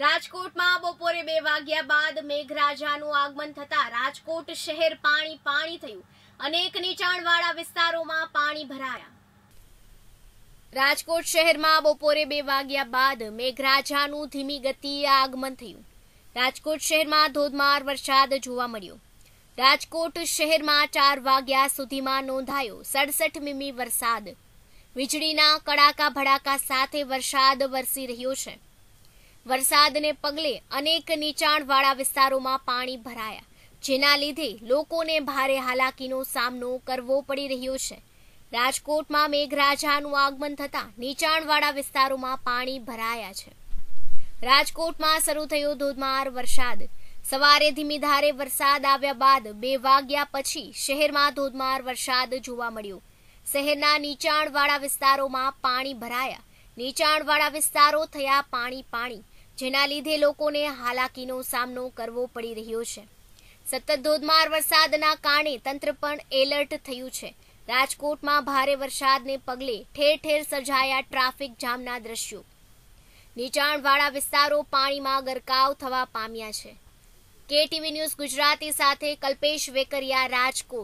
રાજકોટમાં બપોરે બે વાગ્યા બાદ મેઘરાજાનું આગમન થતા રાજકોટ શહેર પાણી પાણી થયું અનેક નીચાણવાળા વિસ્તારોમાં પાણી ભરાયા રાજકોટ શહેરમાં બપોરે બે વાગ્યા બાદ મેઘરાજાનું ધીમી ગતિએ આગમન થયું રાજકોટ શહેરમાં ધોધમાર વરસાદ જોવા મળ્યો રાજકોટ શહેરમાં ચાર વાગ્યા સુધીમાં નોંધાયો સડસઠ મીમી વરસાદ વીજળીના કડાકા ભડાકા સાથે વરસાદ વરસી રહ્યો છે વરસાદને પગલે અનેક નીચાણવાળા વિસ્તારોમાં પાણી ભરાયા જેના લીધે લોકોને ભારે હાલાકીનો સામનો કરવો પડી રહ્યો છે રાજકોટમાં મેઘરાજાનું આગમન થતાં નીચાણવાળા વિસ્તારોમાં પાણી ભરાયા છે રાજકોટમાં શરૂ થયો ધોધમાર વરસાદ સવારે ધીમી ધારે વરસાદ આવ્યા બાદ બે વાગ્યા પછી શહેરમાં ધોધમાર વરસાદ જોવા મળ્યો શહેરના નીચાણવાળા વિસ્તારોમાં પાણી ભરાયા નીચાણવાળા વિસ્તારો થયા પાણી પાણી જેના લીધે લોકોને હાલાકીનો સામનો કરવો પડી રહ્યો છે સતત ધોધમાર વરસાદના કારણે તંત્ર પણ એલર્ટ થયું છે રાજકોટમાં ભારે વરસાદને પગલે ઠેર ઠેર સર્જાયા ટ્રાફિક જામના દ્રશ્યો નીચાણવાળા વિસ્તારો પાણીમાં ગરકાવ થવા પામ્યા છે કેટીવી ન્યૂઝ ગુજરાતી સાથે કલ્પેશ વેકરિયા રાજકોટ